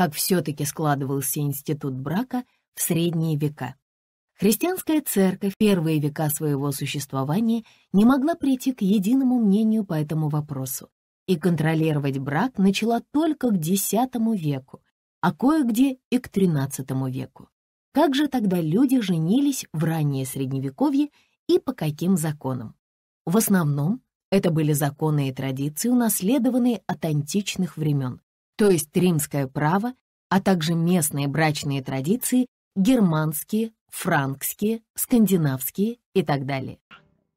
как все-таки складывался институт брака в средние века. Христианская церковь первые века своего существования не могла прийти к единому мнению по этому вопросу и контролировать брак начала только к X веку, а кое-где и к XIII веку. Как же тогда люди женились в раннее Средневековье и по каким законам? В основном это были законы и традиции, унаследованные от античных времен, то есть римское право, а также местные брачные традиции, германские, франкские, скандинавские и так далее.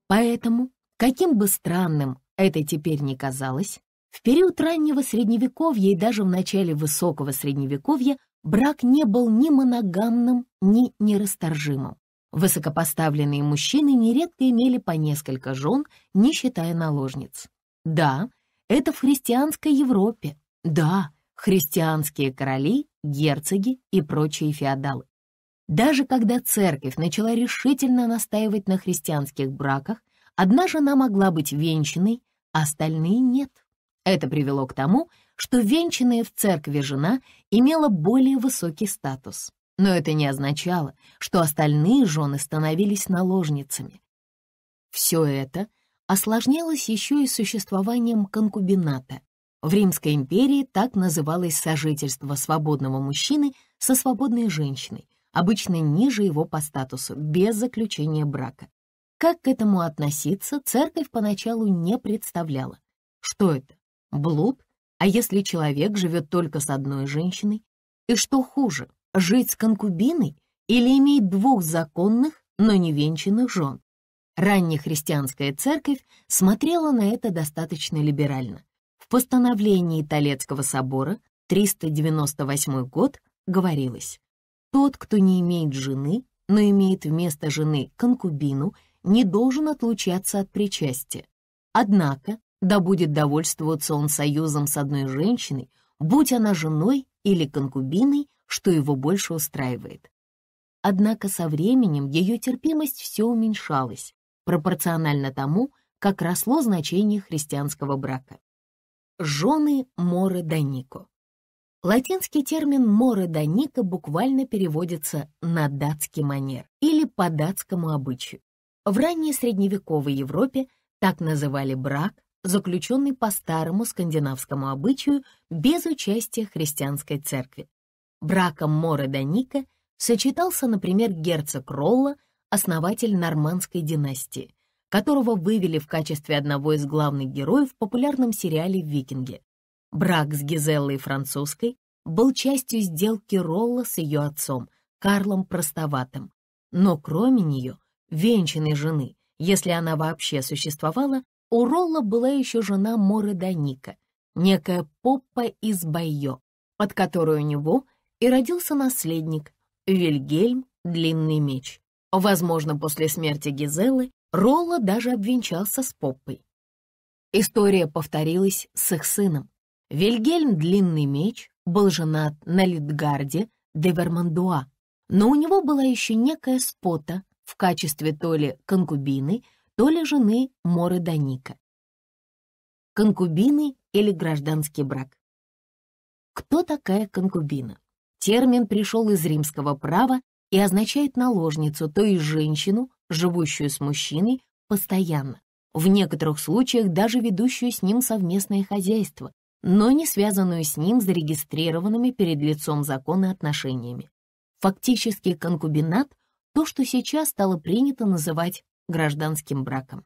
Поэтому, каким бы странным это теперь ни казалось, в период раннего Средневековья и даже в начале Высокого Средневековья брак не был ни моногамным, ни нерасторжимым. Высокопоставленные мужчины нередко имели по несколько жен, не считая наложниц. Да, это в христианской Европе. Да, христианские короли, герцоги и прочие феодалы. Даже когда церковь начала решительно настаивать на христианских браках, одна жена могла быть венчанной, а остальные нет. Это привело к тому, что венчанная в церкви жена имела более высокий статус. Но это не означало, что остальные жены становились наложницами. Все это осложнялось еще и существованием конкубината, в Римской империи так называлось сожительство свободного мужчины со свободной женщиной, обычно ниже его по статусу, без заключения брака. Как к этому относиться, церковь поначалу не представляла. Что это? Блуд? А если человек живет только с одной женщиной? И что хуже, жить с конкубиной или иметь двух законных, но не венчанных жен? Ранняя церковь смотрела на это достаточно либерально постановлении Толецкого собора 398 год говорилось, «Тот, кто не имеет жены, но имеет вместо жены конкубину, не должен отлучаться от причастия. Однако, да будет довольствоваться он союзом с одной женщиной, будь она женой или конкубиной, что его больше устраивает. Однако со временем ее терпимость все уменьшалась, пропорционально тому, как росло значение христианского брака жены Моры Данико. Латинский термин «море даника» буквально переводится на датский манер или по датскому обычаю. В ранней средневековой Европе так называли брак, заключенный по старому скандинавскому обычаю без участия христианской церкви. Браком море даника сочетался, например, герцог Ролла, основатель нормандской династии, которого вывели в качестве одного из главных героев в популярном сериале «Викинги». Брак с Гизеллой Французской был частью сделки Ролла с ее отцом, Карлом Простоватым. Но кроме нее, венчанной жены, если она вообще существовала, у Ролла была еще жена Моры Даника, некая Поппа из Байо, под которой у него и родился наследник Вильгельм Длинный Меч. Возможно, после смерти Гизеллы. Ролла даже обвенчался с Поппой. История повторилась с их сыном. Вильгельм Длинный Меч был женат на Литгарде де Вермандуа, но у него была еще некая спота в качестве то ли конкубины, то ли жены Моры Даника. Конкубины или гражданский брак. Кто такая конкубина? Термин пришел из римского права и означает наложницу, то есть женщину, живущую с мужчиной постоянно, в некоторых случаях даже ведущую с ним совместное хозяйство, но не связанную с ним зарегистрированными перед лицом закона отношениями. Фактически конкубинат — то, что сейчас стало принято называть гражданским браком.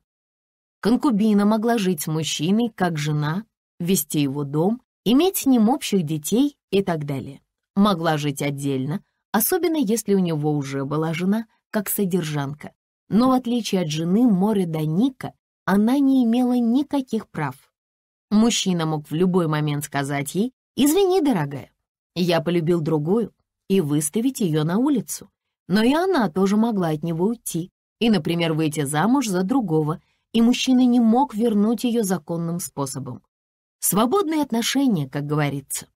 Конкубина могла жить с мужчиной, как жена, вести его дом, иметь с ним общих детей и так далее. Могла жить отдельно, особенно если у него уже была жена, как содержанка, но в отличие от жены Моры Даника, она не имела никаких прав. Мужчина мог в любой момент сказать ей «Извини, дорогая, я полюбил другую» и выставить ее на улицу. Но и она тоже могла от него уйти и, например, выйти замуж за другого, и мужчина не мог вернуть ее законным способом. Свободные отношения, как говорится.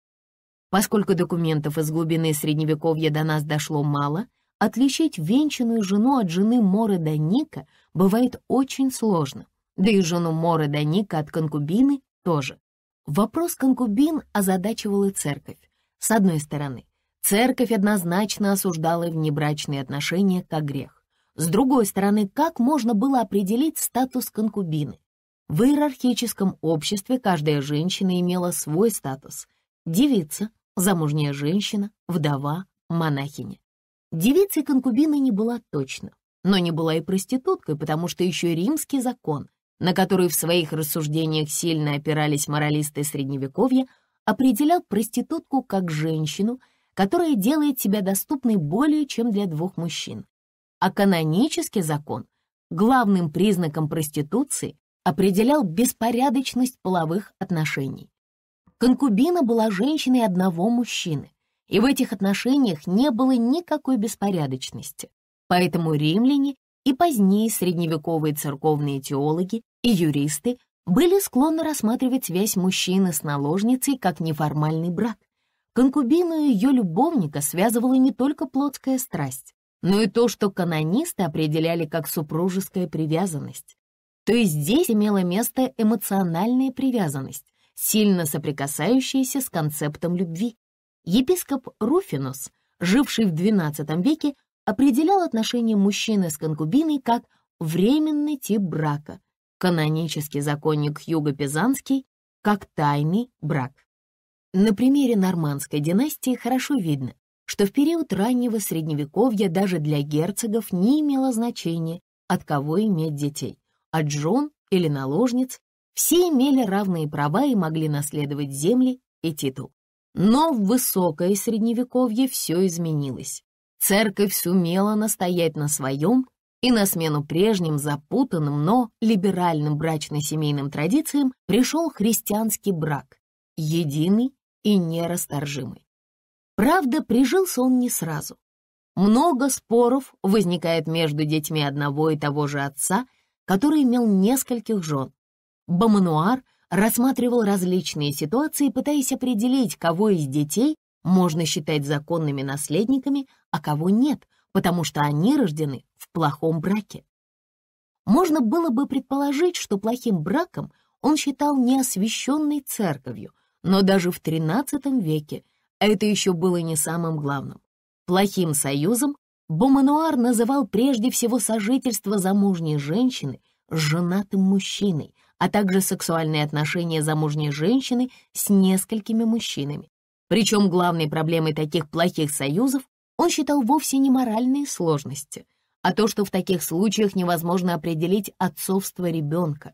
Поскольку документов из глубины Средневековья до нас дошло мало — Отличить венчанную жену от жены Моры Даника бывает очень сложно, да и жену Моры Даника от конкубины тоже. Вопрос конкубин озадачивала церковь. С одной стороны, церковь однозначно осуждала внебрачные отношения как грех. С другой стороны, как можно было определить статус конкубины? В иерархическом обществе каждая женщина имела свой статус. Девица, замужняя женщина, вдова, монахиня. Девицей конкубиной не была точно, но не была и проституткой, потому что еще римский закон, на который в своих рассуждениях сильно опирались моралисты Средневековья, определял проститутку как женщину, которая делает себя доступной более чем для двух мужчин. А канонический закон главным признаком проституции определял беспорядочность половых отношений. Конкубина была женщиной одного мужчины, и в этих отношениях не было никакой беспорядочности. Поэтому римляне и позднее средневековые церковные теологи и юристы были склонны рассматривать связь мужчины с наложницей как неформальный брак. Конкубину и ее любовника связывала не только плотская страсть, но и то, что канонисты определяли как супружеская привязанность. То есть здесь имела место эмоциональная привязанность, сильно соприкасающаяся с концептом любви. Епископ Руфинус, живший в XII веке, определял отношения мужчины с конкубиной как временный тип брака, канонический законник Юга Пизанский как тайный брак. На примере нормандской династии хорошо видно, что в период раннего средневековья даже для герцогов не имело значения, от кого иметь детей, от жен или наложниц, все имели равные права и могли наследовать земли и титул. Но в высокое средневековье все изменилось. Церковь сумела настоять на своем, и на смену прежним запутанным, но либеральным брачно-семейным традициям пришел христианский брак, единый и нерасторжимый. Правда, прижился он не сразу. Много споров возникает между детьми одного и того же отца, который имел нескольких жен. Бомануар рассматривал различные ситуации, пытаясь определить, кого из детей можно считать законными наследниками, а кого нет, потому что они рождены в плохом браке. Можно было бы предположить, что плохим браком он считал неосвященной церковью, но даже в XIII веке это еще было не самым главным. Плохим союзом Бомануар называл прежде всего сожительство замужней женщины с женатым мужчиной, а также сексуальные отношения замужней женщины с несколькими мужчинами. Причем главной проблемой таких плохих союзов он считал вовсе не моральные сложности, а то, что в таких случаях невозможно определить отцовство ребенка.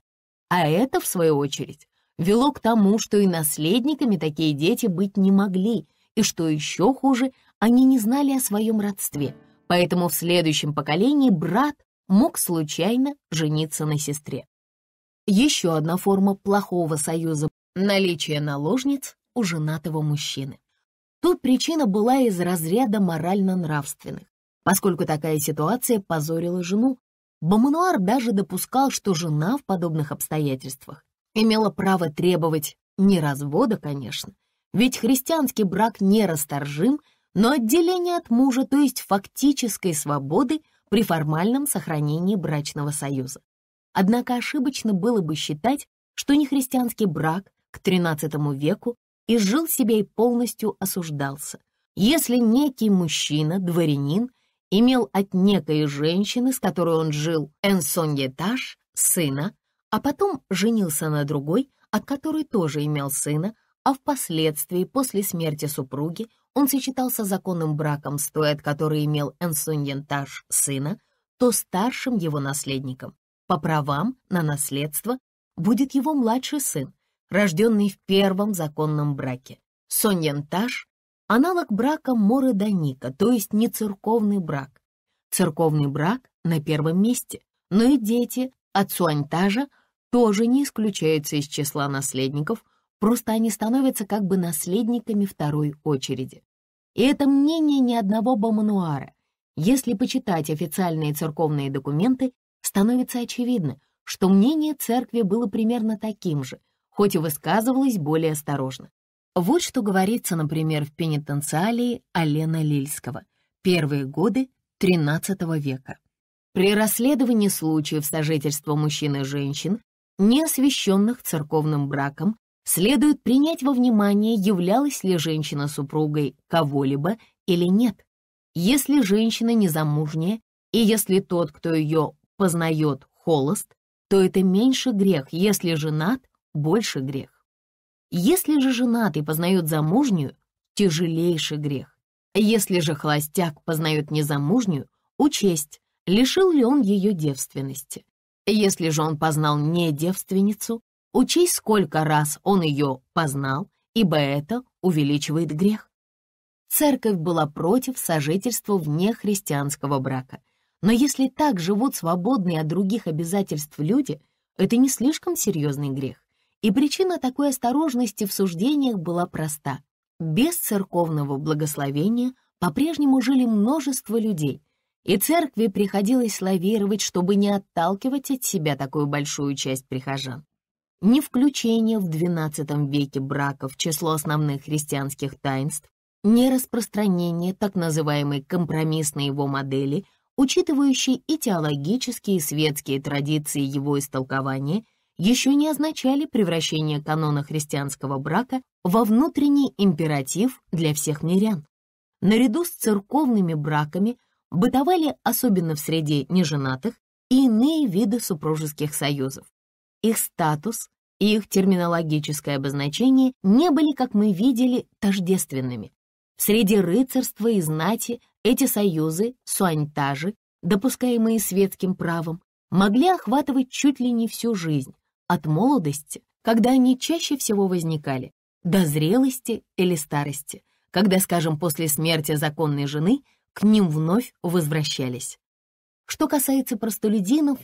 А это, в свою очередь, вело к тому, что и наследниками такие дети быть не могли, и что еще хуже, они не знали о своем родстве, поэтому в следующем поколении брат мог случайно жениться на сестре. Еще одна форма плохого союза — наличие наложниц у женатого мужчины. Тут причина была из разряда морально-нравственных, поскольку такая ситуация позорила жену. Бомануар даже допускал, что жена в подобных обстоятельствах имела право требовать не развода, конечно, ведь христианский брак нерасторжим, но отделение от мужа, то есть фактической свободы при формальном сохранении брачного союза. Однако ошибочно было бы считать, что нехристианский брак к XIII веку изжил себя и полностью осуждался. Если некий мужчина, дворянин, имел от некой женщины, с которой он жил, энсоньетаж, сына, а потом женился на другой, от которой тоже имел сына, а впоследствии, после смерти супруги, он сочетался законным браком с той, от которой имел энсоньентаж сына, то старшим его наследником по правам на наследство будет его младший сын, рожденный в первом законном браке. Соньянтаж – аналог брака Моры-Даника, то есть не церковный брак. Церковный брак на первом месте, но и дети от Суаньтажа тоже не исключаются из числа наследников, просто они становятся как бы наследниками второй очереди. И это мнение ни одного бомануара. Если почитать официальные церковные документы, становится очевидно, что мнение церкви было примерно таким же, хоть и высказывалось более осторожно. Вот что говорится, например, в пенитенциалии Алена Лильского, первые годы XIII века. При расследовании случаев сожительства мужчин и женщин, не освященных церковным браком, следует принять во внимание, являлась ли женщина супругой кого-либо или нет. Если женщина незамужняя, и если тот, кто ее познает холост, то это меньше грех, если женат — больше грех. Если же женатый познает замужнюю, тяжелейший грех. Если же холостяк познает незамужнюю, учесть, лишил ли он ее девственности. Если же он познал не девственницу, учесть, сколько раз он ее познал, ибо это увеличивает грех. Церковь была против сожительства вне христианского брака, но если так живут свободные от других обязательств люди, это не слишком серьезный грех. И причина такой осторожности в суждениях была проста. Без церковного благословения по-прежнему жили множество людей, и церкви приходилось лавировать, чтобы не отталкивать от себя такую большую часть прихожан. Ни включение в XII веке брака в число основных христианских таинств, ни распространение так называемой компромиссной его модели учитывающий и теологические и светские традиции его истолкования, еще не означали превращение канона христианского брака во внутренний императив для всех мирян. Наряду с церковными браками бытовали, особенно в среде неженатых, и иные виды супружеских союзов. Их статус и их терминологическое обозначение не были, как мы видели, тождественными. Среди рыцарства и знати эти союзы, суантажи, допускаемые светским правом, могли охватывать чуть ли не всю жизнь, от молодости, когда они чаще всего возникали, до зрелости или старости, когда, скажем, после смерти законной жены к ним вновь возвращались. Что касается простолюдинов,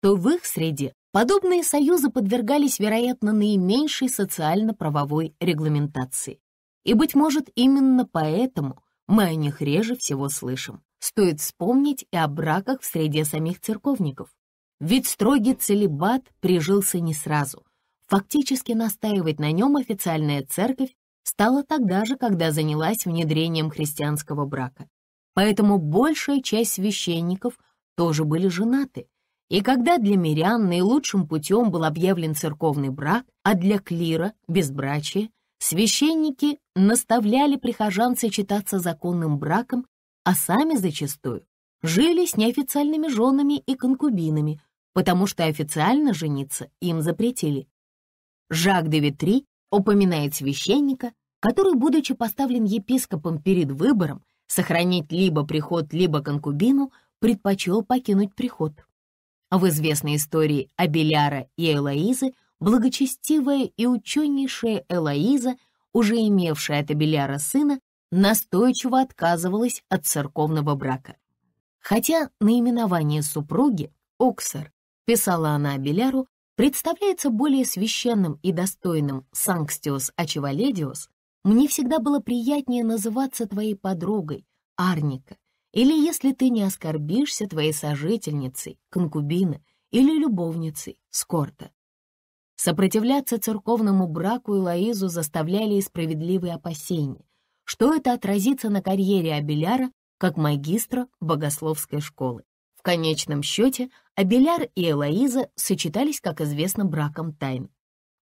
то в их среде подобные союзы подвергались, вероятно, наименьшей социально-правовой регламентации. И, быть может, именно поэтому мы о них реже всего слышим. Стоит вспомнить и о браках в среде самих церковников. Ведь строгий целебат прижился не сразу. Фактически настаивать на нем официальная церковь стала тогда же, когда занялась внедрением христианского брака. Поэтому большая часть священников тоже были женаты. И когда для мирян наилучшим путем был объявлен церковный брак, а для клира — безбрачие, Священники наставляли прихожан сочетаться законным браком, а сами зачастую жили с неофициальными женами и конкубинами, потому что официально жениться им запретили. Жак де Витри упоминает священника, который, будучи поставлен епископом перед выбором сохранить либо приход, либо конкубину, предпочел покинуть приход. В известной истории Абеляра и Элоизы – благочестивая и ученейшая Элоиза, уже имевшая от Абеляра сына, настойчиво отказывалась от церковного брака. Хотя наименование супруги, Оксер, писала она Абеляру, представляется более священным и достойным «Санкстиос Ачеваледиос», мне всегда было приятнее называться твоей подругой, Арника, или, если ты не оскорбишься, твоей сожительницей, конкубина, или любовницей, скорта. Сопротивляться церковному браку и Лоизу заставляли и справедливые опасения, что это отразится на карьере Абеляра как магистра богословской школы. В конечном счете Абеляр и Элоиза сочетались, как известно, браком тайн.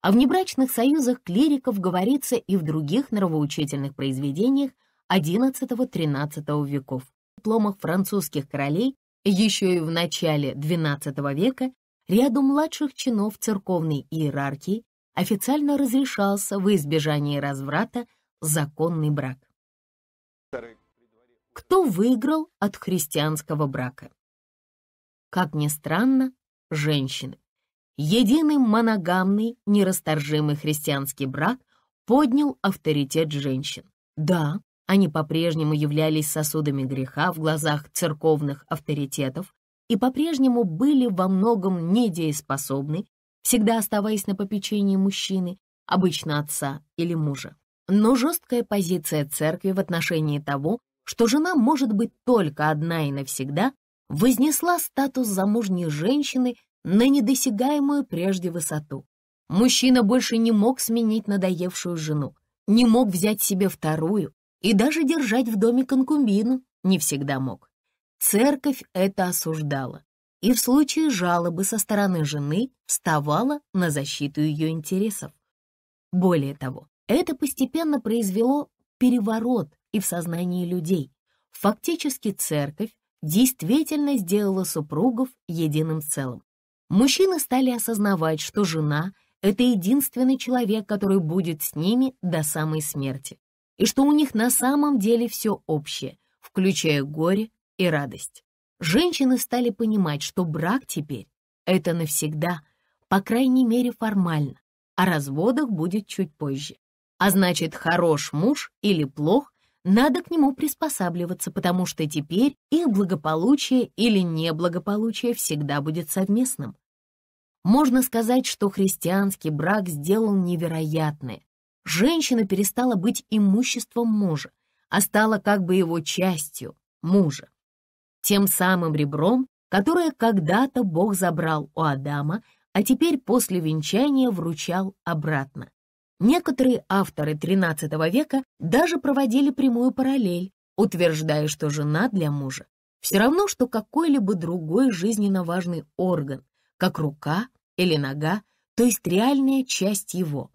А в небрачных союзах клириков говорится и в других нравоучительных произведениях XI-XIII веков, в дипломах французских королей еще и в начале XII века ряду младших чинов церковной иерархии официально разрешался в избежании разврата законный брак. Кто выиграл от христианского брака? Как ни странно, женщины. Единый моногамный, нерасторжимый христианский брак поднял авторитет женщин. Да, они по-прежнему являлись сосудами греха в глазах церковных авторитетов, и по-прежнему были во многом недееспособны, всегда оставаясь на попечении мужчины, обычно отца или мужа. Но жесткая позиция церкви в отношении того, что жена может быть только одна и навсегда, вознесла статус замужней женщины на недосягаемую прежде высоту. Мужчина больше не мог сменить надоевшую жену, не мог взять себе вторую и даже держать в доме конкубину не всегда мог. Церковь это осуждала и в случае жалобы со стороны жены вставала на защиту ее интересов. Более того, это постепенно произвело переворот и в сознании людей. Фактически церковь действительно сделала супругов единым целым. Мужчины стали осознавать, что жена — это единственный человек, который будет с ними до самой смерти, и что у них на самом деле все общее, включая горе, и радость. Женщины стали понимать, что брак теперь — это навсегда, по крайней мере формально, о разводах будет чуть позже. А значит, хорош муж или плох, надо к нему приспосабливаться, потому что теперь их благополучие или неблагополучие всегда будет совместным. Можно сказать, что христианский брак сделал невероятное. Женщина перестала быть имуществом мужа, а стала как бы его частью, мужа тем самым ребром, которое когда-то Бог забрал у Адама, а теперь после венчания вручал обратно. Некоторые авторы XIII века даже проводили прямую параллель, утверждая, что жена для мужа все равно, что какой-либо другой жизненно важный орган, как рука или нога, то есть реальная часть его.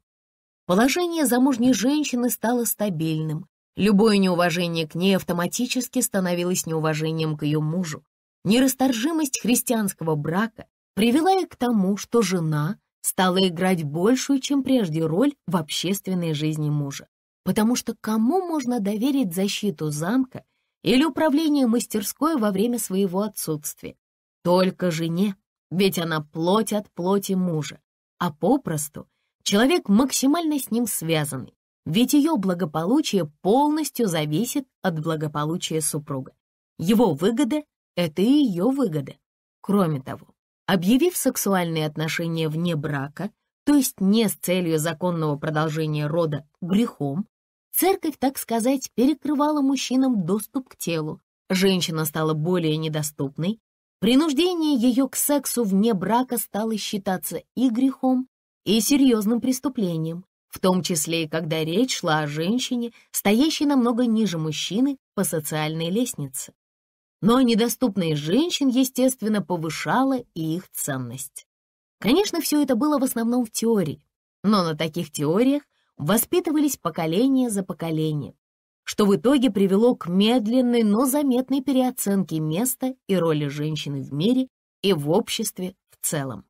Положение замужней женщины стало стабильным, Любое неуважение к ней автоматически становилось неуважением к ее мужу. Нерасторжимость христианского брака привела их к тому, что жена стала играть большую, чем прежде, роль в общественной жизни мужа. Потому что кому можно доверить защиту замка или управление мастерской во время своего отсутствия? Только жене, ведь она плоть от плоти мужа, а попросту человек максимально с ним связанный, ведь ее благополучие полностью зависит от благополучия супруга. Его выгода — это ее выгода. Кроме того, объявив сексуальные отношения вне брака, то есть не с целью законного продолжения рода грехом, церковь, так сказать, перекрывала мужчинам доступ к телу, женщина стала более недоступной, принуждение ее к сексу вне брака стало считаться и грехом, и серьезным преступлением, в том числе и когда речь шла о женщине, стоящей намного ниже мужчины по социальной лестнице. Но недоступные женщин, естественно, повышала и их ценность. Конечно, все это было в основном в теории, но на таких теориях воспитывались поколение за поколением, что в итоге привело к медленной, но заметной переоценке места и роли женщины в мире и в обществе в целом.